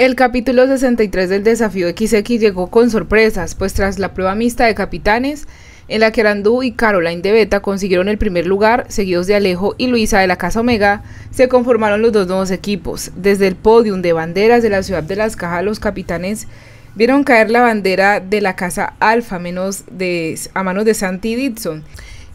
El capítulo 63 del desafío XX llegó con sorpresas, pues tras la prueba mixta de capitanes, en la que Arandú y Caroline de Beta consiguieron el primer lugar, seguidos de Alejo y Luisa de la Casa Omega, se conformaron los dos nuevos equipos. Desde el podium de banderas de la ciudad de Las Cajas, los capitanes vieron caer la bandera de la Casa Alfa menos a manos de Santi Didson.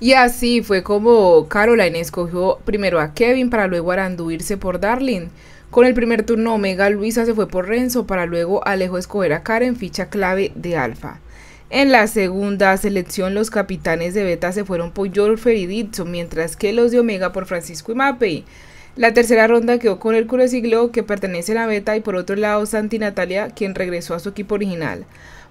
Y así fue como Caroline escogió primero a Kevin para luego aranduirse por Darling. Con el primer turno Omega, Luisa se fue por Renzo para luego Alejo escoger a Karen, ficha clave de Alfa. En la segunda selección los capitanes de Beta se fueron por Jorfer y mientras que los de Omega por Francisco y Mapei. La tercera ronda quedó con Hércules Siglo, que pertenece a la beta, y por otro lado Santi Natalia, quien regresó a su equipo original.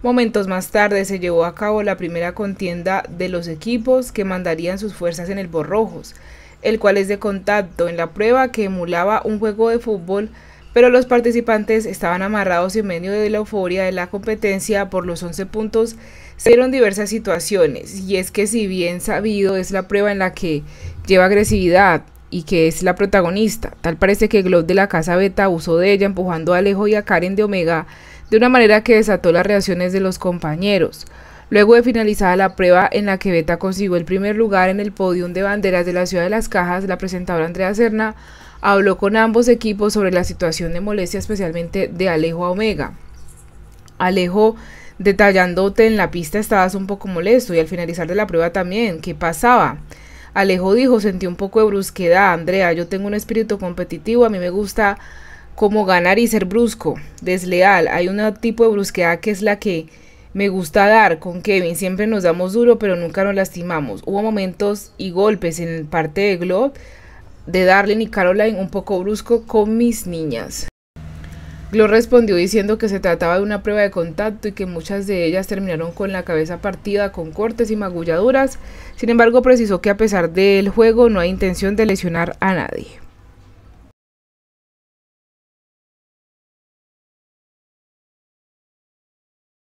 Momentos más tarde se llevó a cabo la primera contienda de los equipos que mandarían sus fuerzas en el Borrojos, el cual es de contacto en la prueba que emulaba un juego de fútbol, pero los participantes estaban amarrados en medio de la euforia de la competencia por los 11 puntos. Se dieron diversas situaciones, y es que si bien sabido es la prueba en la que lleva agresividad, y que es la protagonista. Tal parece que Glob de la casa Beta abusó de ella empujando a Alejo y a Karen de Omega de una manera que desató las reacciones de los compañeros. Luego de finalizada la prueba en la que Beta consiguió el primer lugar en el podium de banderas de la Ciudad de las Cajas, la presentadora Andrea Serna habló con ambos equipos sobre la situación de molestia especialmente de Alejo a Omega. Alejo detallándote en la pista estabas un poco molesto y al finalizar de la prueba también, ¿qué pasaba? Alejo dijo, sentí un poco de brusquedad, Andrea, yo tengo un espíritu competitivo, a mí me gusta como ganar y ser brusco, desleal, hay un tipo de brusquedad que es la que me gusta dar con Kevin, siempre nos damos duro pero nunca nos lastimamos. Hubo momentos y golpes en parte de Glob de Darlene y Caroline un poco brusco con mis niñas. Glow respondió diciendo que se trataba de una prueba de contacto y que muchas de ellas terminaron con la cabeza partida, con cortes y magulladuras. Sin embargo, precisó que a pesar del juego no hay intención de lesionar a nadie.